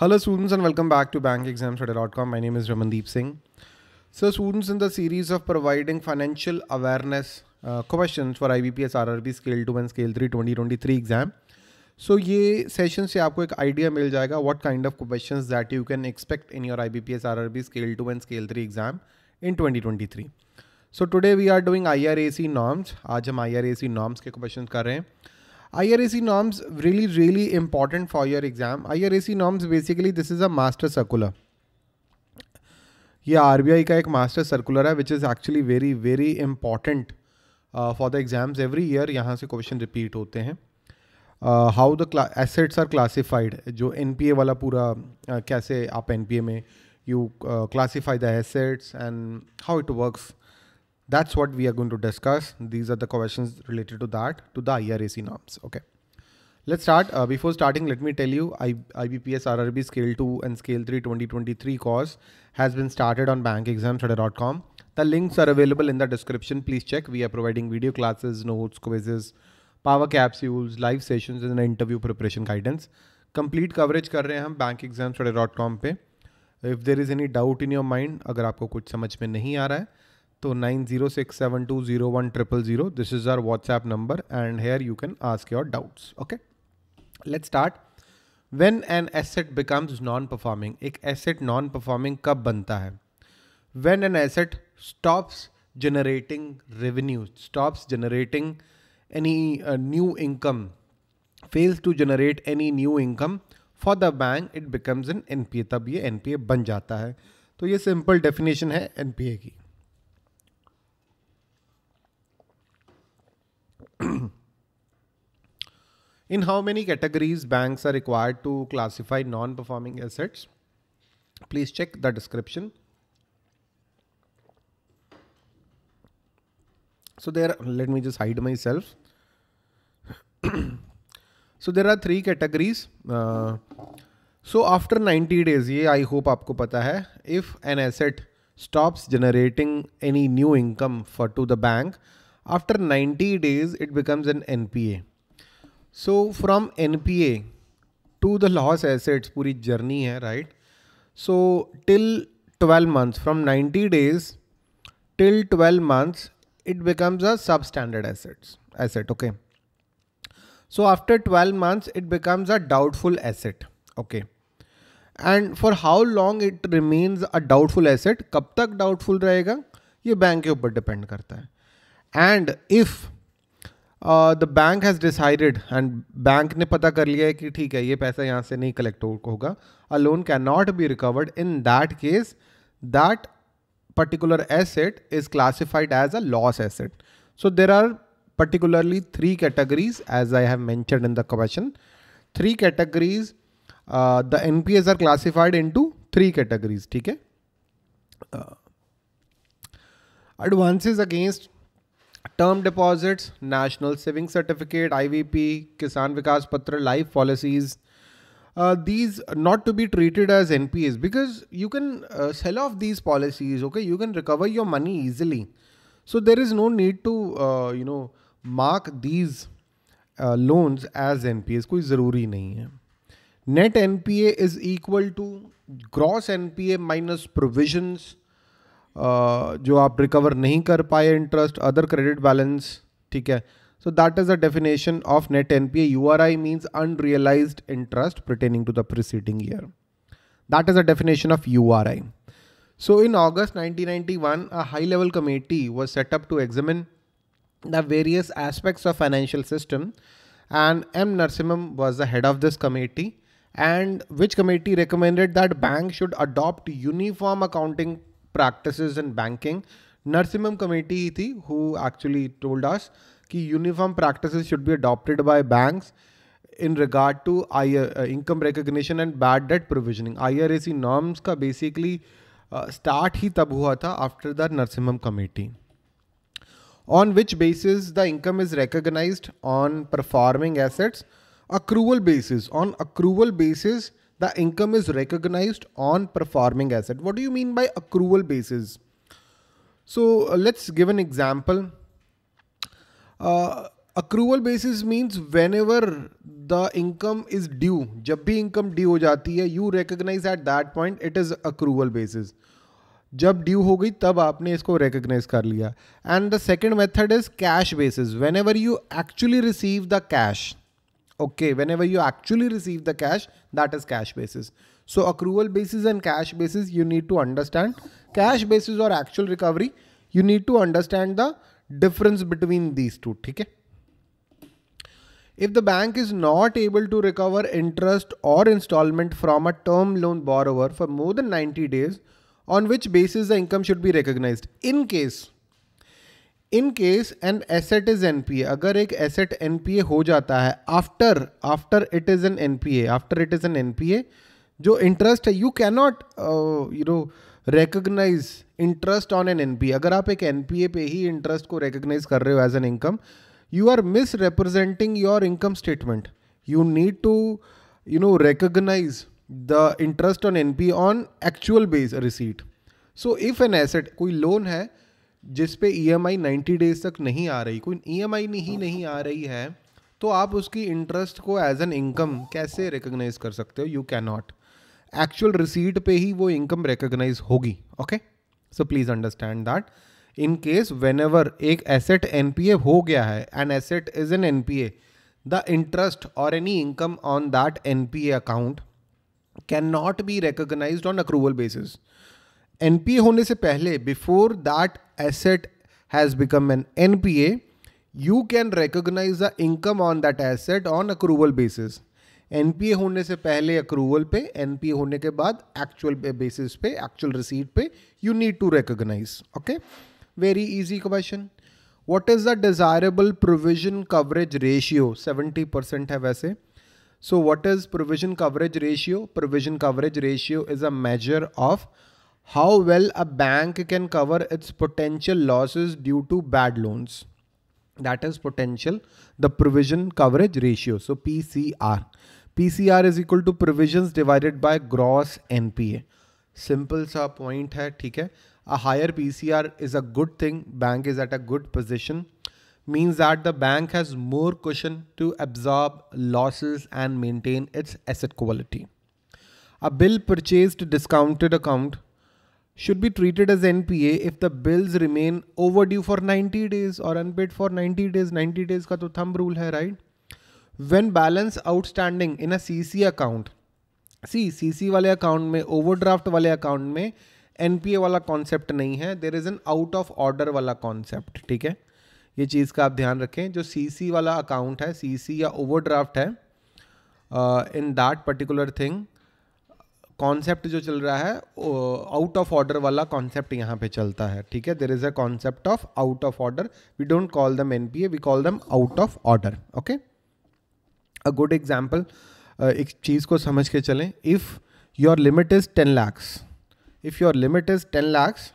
Hello students and welcome back to bankexamstudy.com. My name is Ramandeep Singh. So students in the series of providing financial awareness uh, questions for IBPS RRB Scale 2 and Scale 3 2023 exam. So ये session से आपको एक idea मिल जाएगा what kind of questions that you can expect in your IBPS RRB Scale 2 and Scale 3 exam in 2023. So today we are doing IRAC norms. आज हम IRAC norms के questions कर रहे हैं. I R A C really really important for your exam I R A C norms basically this is a master circular यह R B I का एक master circular है which is actually very very important for the exams every year यहाँ से question repeat होते हैं how the assets are classified जो N P A वाला पूरा uh, कैसे आप एन पी ए में you classify the assets and how it works That's what we are going to discuss. These are the questions related to that, to the IRAC norms. Okay. Let's start. Uh, before starting, let me tell you I, IBPS RRB Scale 2 and Scale 3 2023 course has been started on bankexamstudy.com. The links are available in the description. Please check. We are providing video classes, notes, quizzes, power capsules, live sessions, and interview preparation guidance. Complete coverage कर रहे हैं हम bank exam dot com पर if there is any doubt in your mind अगर आपको कुछ समझ में नहीं आ रहा है तो nine zero six seven two zero one triple zero this is our WhatsApp number and here you can ask your doubts okay let start when an asset becomes non performing एक एसेट नॉन परफॉर्मिंग कब बनता है when an asset stops generating stops generating any new income fails to generate any new income for the bank it becomes an N P A तब ये ए बन जाता है तो ये सिंपल डेफिनेशन है ए की In how many categories banks are required to classify non-performing assets? Please check the description. So there, let me just hide myself. so there are three categories. Uh, so after 90 days, ye I hope aapko pata hai If an asset stops generating any new income for to the bank, After 90 days, it becomes an NPA. So from NPA to the loss assets, puri journey hai, right? So till 12 months, from 90 days till 12 months, it becomes a substandard assets asset. Okay. So after 12 months, it becomes a doubtful asset. Okay. And for how long it remains a doubtful asset? कब तक doubtful रहेगा ये bank के ऊपर depend करता है and if uh, the bank has decided, and bank ने पता कर लिया है कि ठीक है ये पैसा यहाँ से नहीं कलेक्ट होगा a loan can not be recovered in that case particular asset is classified as a loss asset. So there are particularly three categories as I have mentioned in the question. Three categories, uh, the NPs are classified into three categories, okay? Uh, advances against term deposits, national Saving certificate, IVP, Kisan Vikas Patra, life policies. Uh, these not to be treated as NPAs because you can uh, sell off these policies. Okay, you can recover your money easily. So there is no need to uh, you know mark these uh, loans as NPAs. कोई ज़रूरी नहीं है. Net NPA is equal to gross NPA minus provisions. जो आप recover नहीं कर पाए interest other credit balance So that is the definition of net NPA. URI means unrealized interest pertaining to the preceding year. That is the definition of URI. So in August 1991, a high-level committee was set up to examine the various aspects of financial system and M. Narsimham was the head of this committee and which committee recommended that banks should adopt uniform accounting in banking banking. Committee ही थी who actually told us कि uniform practices should be adopted by banks in regard to I income recognition and bad debt provisioning C norms का basically start ही तब हुआ था after the Narasimham committee on which basis the income is recognise on performing assets accrual basis on accrual basis the income is recognized on performing asset. What do you mean by accrual basis? So uh, let's give an example. Uh, accrual basis means whenever the income is due, जब भी income due हो जाती है, you recognize at that point it is accrual basis. जब due हो गई तब आपने इसको रिकग्नाइज कर लिया and the second method is cash basis when ever you actually receive the cash Okay, whenever you actually receive the cash, that is cash basis. So accrual basis and cash basis, you need to understand. Cash basis or actual recovery, you need to understand the difference between these two. Okay? If the bank is not able to recover interest or installment from a term loan borrower for more than 90 days, on which basis the income should be recognized. In case in case an asset is NPA अगर एक asset NPA हो जाता है after after it is an NPA after it is an NPA जो interest है you can not you know recognise interest on an NPA अगर आप एक एनपीए पे ही इंटरेस्ट को रेकग्नाइज कर रहे हो as an income you are mis representing your income statement you need to you know recognise the interest on NPA on actual base receipt so if an asset कोई loan है जिस पे EMI 90 days तक नहीं आ रही कोई EMI e नहीं नहीं आ रही है तो आप उसकी इंटरेस्ट को एज एन इनकम कैसे रिकोगनाइज कर सकते हो you can not actual receipt पे ही वो इनकम रिकोगनाइज होगी okay so please understand that in case when ever एक एसेट एन हो गया है an asset is an N the interest और any income on that an account can not be recognise on accrual basis N होने से पहले before that asset has become an N you can recognise the income on that asset on accrual basis N होने से पहले accrual पे N होने के बाद एक्चुअल बेसिस पे एक्चुअल रिसीट पे you need to recognise okay very easy question what is the desirable provision coverage ratio seventy percent है वैसे so what is provision coverage ratio provision coverage ratio is a measure of how well a bank can cover its potential losses due to bad loans. That is potential, the provision coverage ratio. So PCR. PCR is equal to provisions divided by gross NPA. Simple sa point hai, theek hai. A higher PCR is a good thing. Bank is at a good position. Means that the bank has more cushion to absorb losses and maintain its asset quality. A bill purchased discounted account should be treated as NPA if the bills remain overdue for 90 days or unpaid for 90 days. 90 days ka to thumb rule hai, right? When balance outstanding in a CC account, see CC wale account mein, overdraft wale account mein, NPA wala concept nahi hai. There is an out of order wala concept. ठीक है? ये चीज़ का आप ध्यान रखें जो CC वाला account है, CC या overdraft है, uh, in that particular thing concept जो चल रहा है आउट ऑफ ऑर्डर वाला कॉन्सेप्ट यहाँ पे चलता है ठीक है there is a concept of out of order we don't call them N P A we call them out of order okay a good example एक चीज़ को समझ के चलें if your limit is ten lakhs if your limit is ten lakhs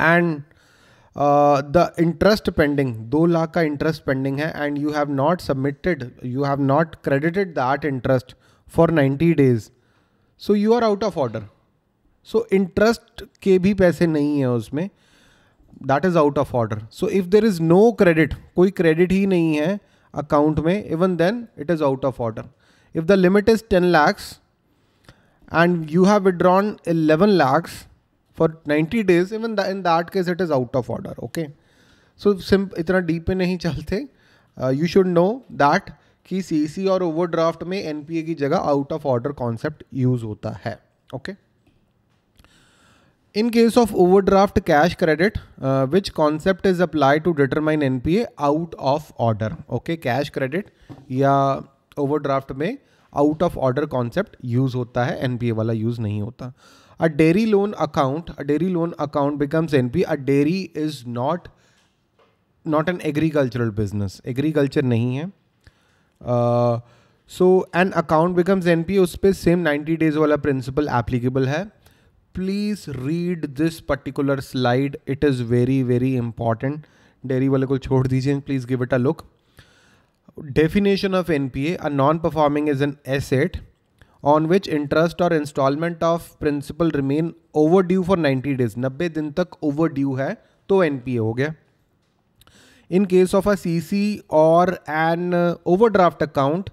and the interest pending दो लाख का interest pending है and you have not submitted you have not credited that interest for ninety days so you are out of order so interest के भी पैसे नहीं है उसमें that is out of order so if there is no credit कोई credit ही नहीं है अकाउंट में even then it is out of order if the limit is ten lakhs and you have withdrawn eleven lakhs for ninety days even in that case it is out of order okay so सिम इतना deep में नहीं चलते you should know that कि CC और overdraft में NPA की जगह out of order concept use होता है okay in case of overdraft cash credit which concept is apply to determine NPA out of order okay cash credit या overdraft में out of order concept use होता है NPA वाला use नहीं होता a dairy loan account a dairy loan account becomes np a dairy is not not an agricultural business agriculture नहीं है so an account becomes N P उस पर same ninety days वाला प्रिंसिपल एप्लीकेबल है please read this particular slide it is very very important dairy वाले को छोड़ दीजिए please give it a look definition of N P A a non performing is an asset on which interest और instalment of principal remain overdue for ninety days नब्बे दिन तक over due है तो एन पी ए हो गया in case of a CC or an uh, overdraft account,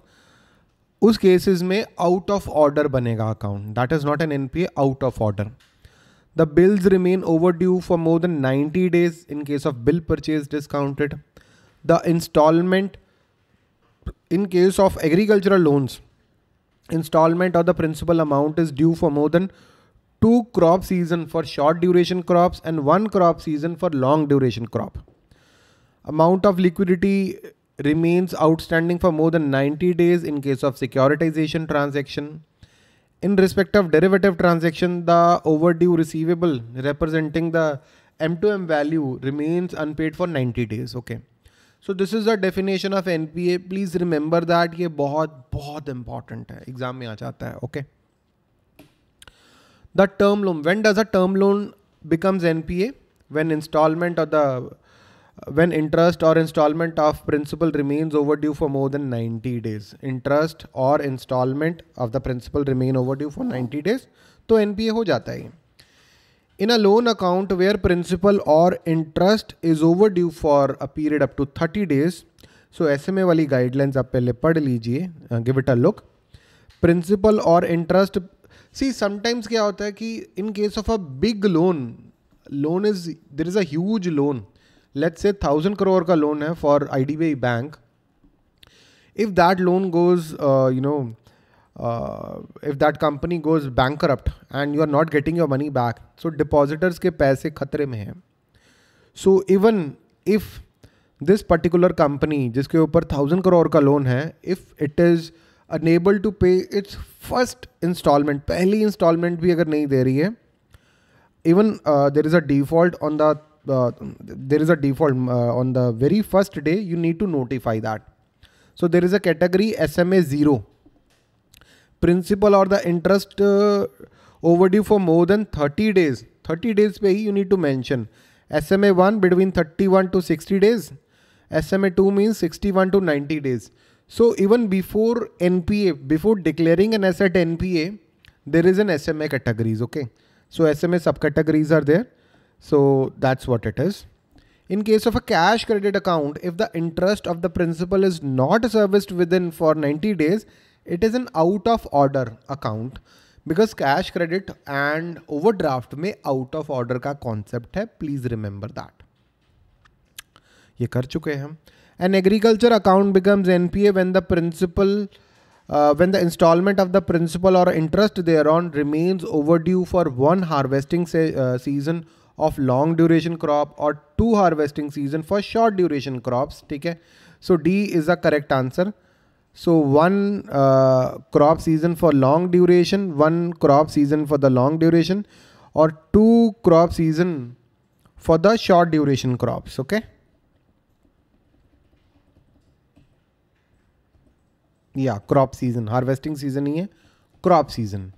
उस cases may out of order Banega account. That is not an NPA out of order. The bills remain overdue for more than 90 days in case of bill purchase discounted. The installment in case of agricultural loans, installment of the principal amount is due for more than two crop season for short duration crops and one crop season for long duration crop amount of liquidity remains outstanding for more than 90 days in case of securitization transaction. In respect of derivative transaction, the overdue receivable representing the M2M value remains unpaid for 90 days. Okay. so this is the definition of NPA. Please remember that. Remember that ये बहुत बहुत Exam है exam में आ जाता है okay the When loan when does a term loan becomes N P when interest or installment of principal remains overdue for more than 90 days interest or installment of the principal remain overdue for 90 days तो N हो जाता है in a loan account where principal और interest is overdue for a period up to thirty days so ऐसे में वाली guidelines आप पहले पढ़ लीजिए give it a look principal और इंटरेस्ट सी समटाइम्स क्या होता है कि in case of a big loan loan is there is a huge loan let say thousand crore का लोन है for I D B bank if that loan goes you know if that company goes bankrupt and you are not getting your money back so depositors के पैसे खतरे में हैं so even if this particular company जिसके ऊपर thousand crore का loan है if it is unable to pay its first instalment पहली इंस्टॉलमेंट भी अगर नहीं दे रही है even there is a default on the Uh, there is a default uh, on the very first day you need to notify that so there is a category SMA 0 principal or the interest uh, overdue for more than 30 days 30 days pay you need to mention SMA 1 between 31 to 60 days SMA 2 means 61 to 90 days so even before NPA before declaring an asset NPA there is an SMA categories okay so SMA subcategories are there so that's what it is. In case of a cash credit account, if the interest of the principal is not serviced within for 90 days, it is an out of order account because cash credit and overdraft may out of order का concept है please remember that ये कर चुके हैं an agriculture account becomes NPA when the principal uh, when the installment of the principal or interest thereon remains overdue for one harvesting se uh, season of long duration crop और two harvesting season for short duration crops ठीक है so D is a correct answer so one crop season for long duration one crop season for the long duration और two crop season for the short duration crops okay या crop season harvesting season ही है crop season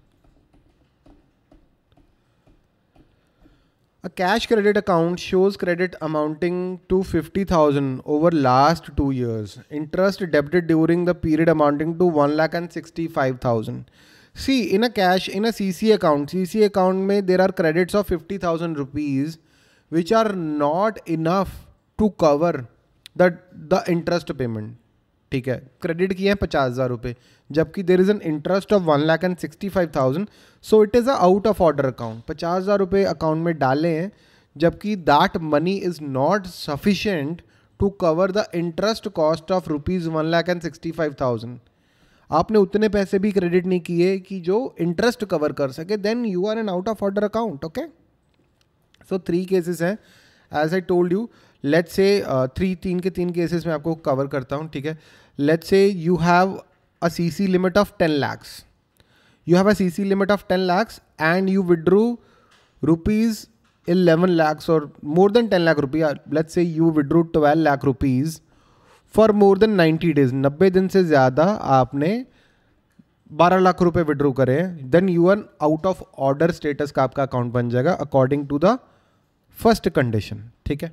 A cash credit account shows credit amounting to 50,000 over last 2 years. Interest debited during the period amounting to 1,65,000. See, in a cash, in a CC account, CC account may there are credits of 50,000 rupees which are not enough to cover the, the interest payment. ठीक है credit किए हैं पचास हज़ार रुपये जबकि there is an interest of one lakh and sixty five thousand so it is a out of order account पचास हज़ार रुपये अकाउंट में डाले हैं जबकि that money is not sufficient to cover the interest cost of rupees one lakh and sixty five thousand आपने उतने पैसे भी क्रेडिट नहीं किए कि जो इंटरेस्ट कवर कर सके then you are an out of order account okay so three cases हैं as I told you let's say three तीन के तीन केसेस में आपको कवर करता हूँ ठीक है let's say you have a CC limit of 10 lakhs. You have a CC limit of 10 lakhs and you withdrew rupees 11 lakhs or more than 10 lakh rupees. Let's say you withdrew 12 lakh rupees for more than 90 days 90 din se zyada aapne 12 lakh rupees withdraw kare then you are out of order status ka aapka account ban jayega according to the first condition theek hai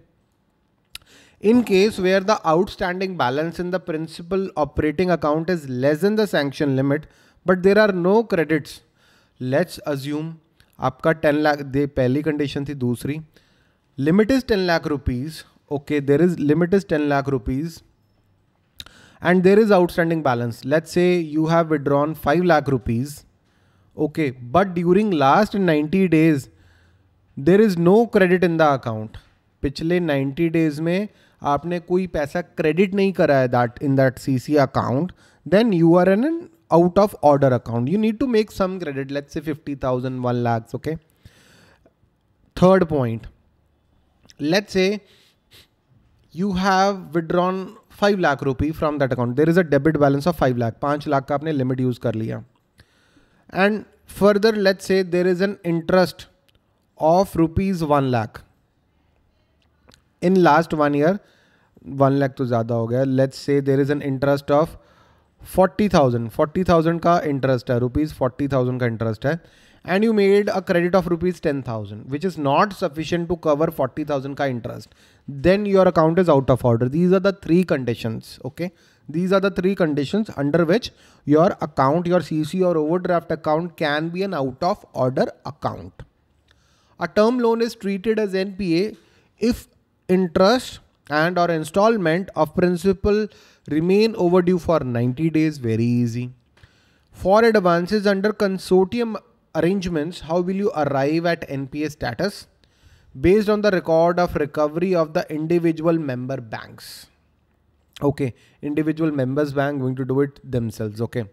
In case where the outstanding balance in the principal operating account is less than the sanction limit, but there are no credits, let's assume आपका 10 lakh दे पहली condition थी दूसरी limit is ten lakh rupees okay there is limit is ten lakh rupees and there is outstanding balance let's say you have withdrawn 5 lakh rupees okay but during last 90 days there is no credit in the account पिछले 90 days में आपने कोई पैसा credit नहीं करा है that in that C C account then you are an an out of order account you need to make some credit let's say fifty thousand one lakhs okay third point let's say you have withdrawn five lakh rupee from that account there is a debit balance of five lakh पांच लाख का आपने limit use कर लिया and further let say there is an interest of rupees one lakh in last one year one lakh तो ज़्यादा हो गया let's say there is an interest of forty thousand forty thousand का इंटरेस्ट है रुपीज़ फोर्टी थाउजेंड का interest है and you made a credit of rupees ten thousand which is not sufficient to cover forty thousand का interest then your account is out of order these are the three conditions okay these are the three conditions under which your account your cc or overdraft account can be an out of order account a term loan is treated as npa if interest and or installment of principal remain overdue for 90 days very easy for advances under consortium arrangements how will you arrive at npa status based on the record of recovery of the individual member banks okay individual members bank going to do it themselves okay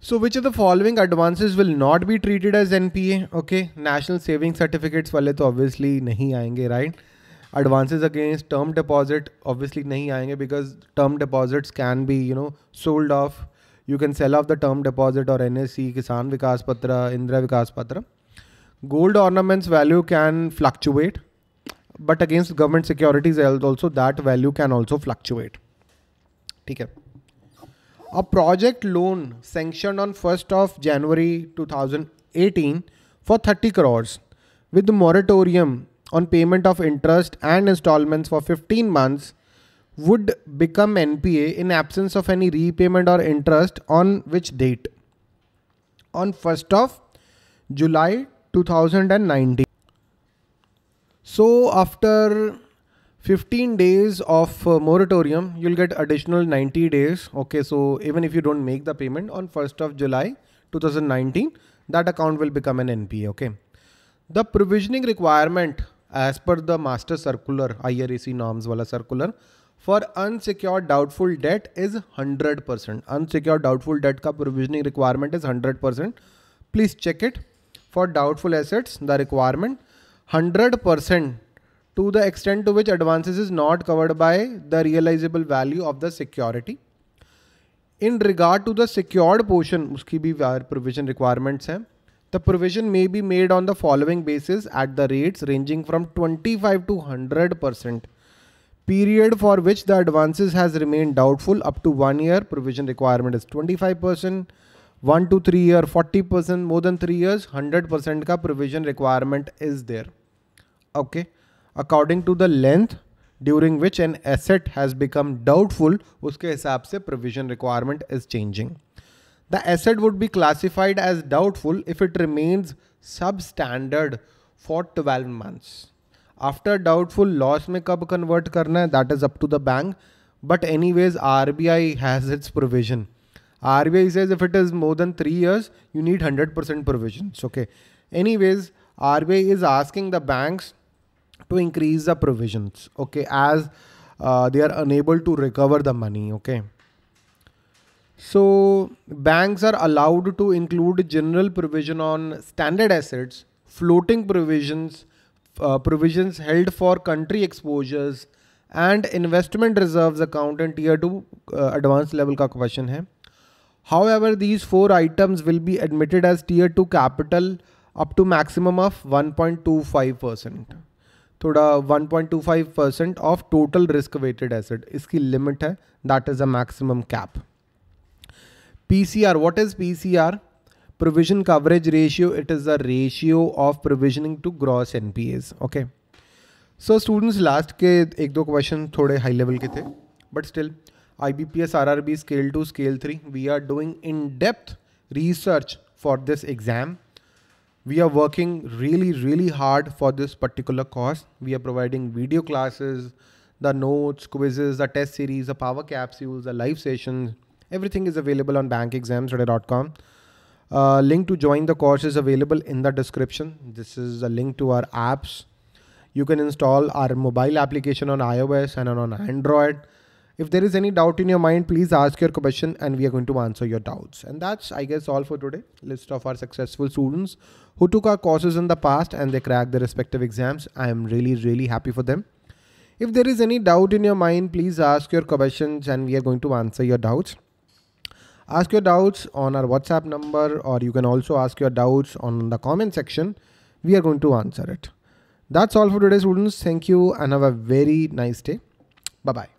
so which of the following advances will not be treated as NPA? Okay, national saving certificates Wale, तो obviously नहीं आएंगे right? Advances against term deposit obviously नहीं आएंगे because term deposits can be you know sold off. You can sell off the term deposit or NSE, Kisan Vikas Patra, Indra Vikas Patra. Gold ornaments value can fluctuate, but against government securities also that value can also fluctuate. Take care. A project loan sanctioned on 1st of January 2018 for 30 crores with moratorium on payment of interest and installments for 15 months would become NPA in absence of any repayment or interest on which date? On 1st of July 2019. So after 15 days of uh, moratorium you'll get additional 90 days okay so even if you don't make the payment on 1st of july 2019 that account will become an npa okay the provisioning requirement as per the master circular IRAC norms wala circular for unsecured doubtful debt is 100% unsecured doubtful debt ka provisioning requirement is 100% please check it for doubtful assets the requirement 100% to the extent to which advances is not covered by the realizable value of the security. In regard to the secured portion, उसकी भी provision requirements हैं. The provision may be made on the following basis at the rates ranging from 25 to 100 percent. Period for which the advances has remained doubtful up to one year. Provision requirement is 25 percent. One to three year 40 percent. More than three years 100 percent का provision requirement is there. Okay. According to the length during which an asset has become doubtful उसके हिसाब से provision requirement is changing the asset would be classified as doubtful if it remains substandard for twelve months after doubtful loss में कब convert करना है that is up to the bank but anyways R B I has its provision R B I says if it is more than three years you need hundred percent provision okay anyways R B I is asking the banks to increase the provisions okay as uh, they are unable to recover the money okay so banks are allowed to include general provision on standard assets floating provisions uh, provisions held for country exposures and investment reserves account in tier 2 uh, advanced level ka question hai however these four items will be admitted as tier 2 capital up to maximum of 1.25% थोड़ा 1.25 percent of total risk weighted asset इसकी limit है that is a maximum cap P C R what is P C R ratio it is the ratio of provisioning to gross N okay so students last के एक दो question थोड़े high level के थे but still I B P S R R B scale two scale three we are doing in depth research for this exam we are working really really hard for this particular course we are providing video classes the notes quizzes the test series the power capsules the live sessions everything is available on bankexamstudy.com uh, link to join the course is available in the description this is a link to our apps you can install our mobile application on ios and on android if there is any doubt in your mind please ask your question and we are going to answer your doubts and that's i guess all for today list of our successful students who took our courses in the past and they cracked their respective exams. I am really, really happy for them. If there is any doubt in your mind, please ask your questions and we are going to answer your doubts. Ask your doubts on our WhatsApp number or you can also ask your doubts on the comment section. We are going to answer it. That's all for today, students. Thank you and have a very nice day. Bye bye.